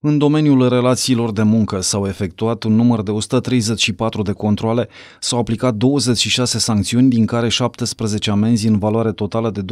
În domeniul relațiilor de muncă s-au efectuat un număr de 134 de controle, s-au aplicat 26 sancțiuni, din care 17 amenzi în valoare totală de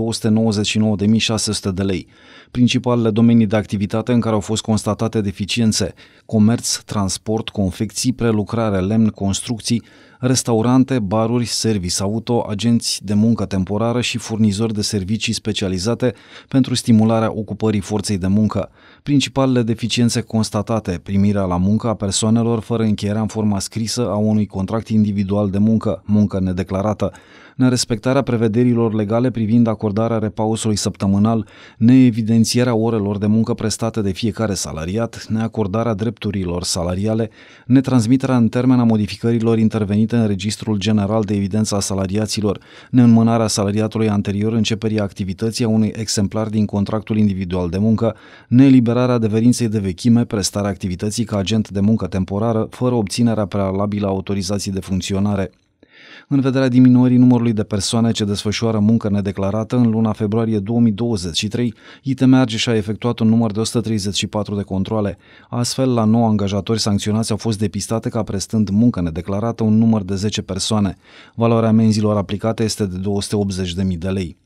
299.600 de lei. Principalele domenii de activitate în care au fost constatate deficiențe comerț, transport, confecții, prelucrare, lemn, construcții, restaurante, baruri, service auto, agenți de muncă temporară și furnizori de servicii specializate pentru stimularea ocupării forței de muncă. Principalele deficiențe deficiențe constatate, primirea la muncă a persoanelor fără încheierea în forma scrisă a unui contract individual de muncă, muncă nedeclarată, nerespectarea prevederilor legale privind acordarea repausului săptămânal, neevidențierea orelor de muncă prestate de fiecare salariat, neacordarea drepturilor salariale, netransmiterea în termen a modificărilor intervenite în Registrul General de Evidență a Salariaților, neînmânarea salariatului anterior începerii activității a unui exemplar din contractul individual de muncă, neeliberarea adeverinței de vechi vechime prestarea activității ca agent de muncă temporară fără obținerea prealabilă a autorizației de funcționare. În vederea diminuării numărului de persoane ce desfășoară muncă nedeclarată, în luna februarie 2023, ITM Argeș a efectuat un număr de 134 de controle. Astfel, la 9 angajatori sancționați au fost depistate ca prestând muncă nedeclarată un număr de 10 persoane. Valoarea menzilor aplicate este de 280.000 de lei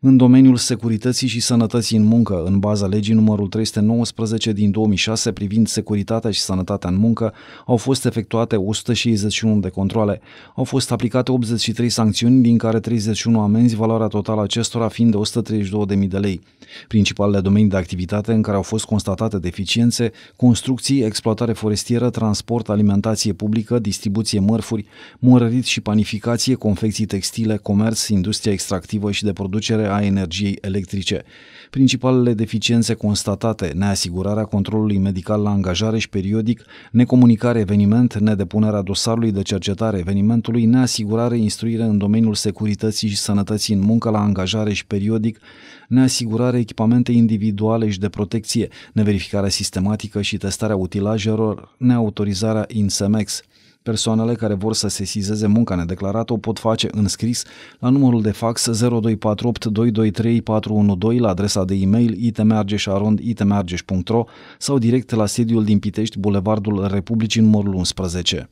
în domeniul securității și sănătății în muncă, în baza legii numărul 319 din 2006 privind securitatea și sănătatea în muncă, au fost efectuate 161 de controle. Au fost aplicate 83 sancțiuni, din care 31 amenzi, valoarea totală acestora fiind de 132.000 de lei. Principalele domenii de activitate în care au fost constatate deficiențe, construcții, exploatare forestieră, transport, alimentație publică, distribuție mărfuri, mărărit și panificație, confecții textile, comerț, industria extractivă și de producere creștere a energiei electrice. Principalele deficiențe constatate, neasigurarea controlului medical la angajare și periodic, necomunicare eveniment, nedepunerea dosarului de cercetare evenimentului, neasigurare instruire în domeniul securității și sănătății în muncă la angajare și periodic, neasigurare echipamente individuale și de protecție, neverificarea sistematică și testarea utilajelor, neautorizarea INSEMEX. Persoanele care vor să sesizeze munca nedeclarată o pot face în scris la numărul de fax 0248 la adresa de e-mail itmargeșarond.itmargeș.ro sau direct la sediul din Pitești, Bulevardul Republicii numărul 11.